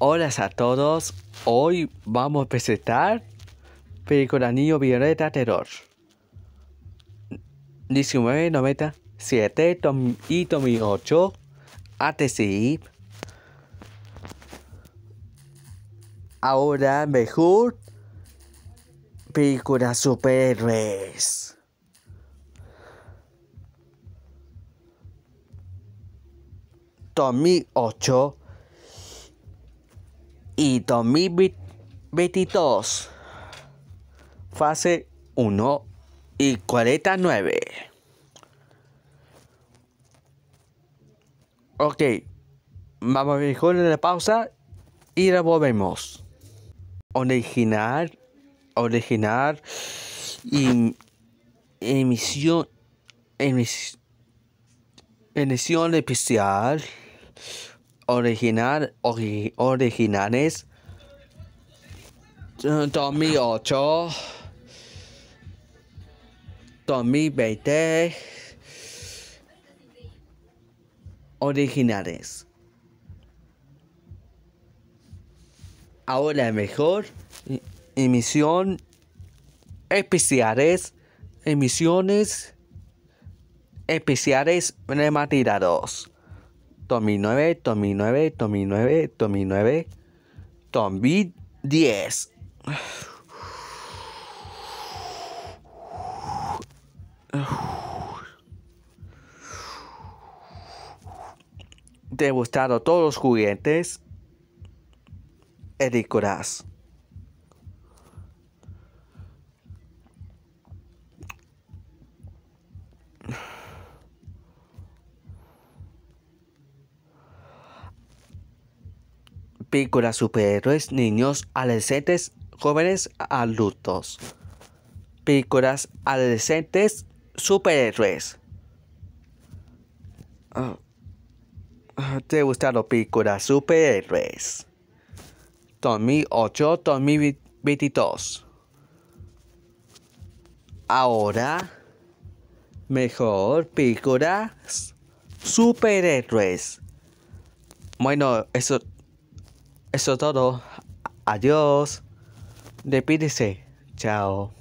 Hola a todos, hoy vamos a presentar Película Niño Violeta Terror 1997 y 2008 ATC Ahora mejor Película Superhéroes 8 y 2022. Fase 1 y 49. Ok, vamos a mejor en la pausa y la volvemos. Original, original y emisión, emisión, emisión especial original, ori, originales. 8 2008, 2020, originales. Ahora mejor, e-, emisión, especiales, emisiones especiales rematirados. Tommy 9, Tommy 9, Tommy 9, Tommy 9, Tommy 10. gustaron todos los juguetes. Edicoraz. películas superhéroes niños, adolescentes, jóvenes, adultos. Pícoras, adolescentes, superhéroes. Ah, ah, ¿Te gustaron pícoras superhéroes? 2008-2022. Ahora, mejor pícoras superhéroes. Bueno, eso eso es todo. Adiós. Despídese. Chao.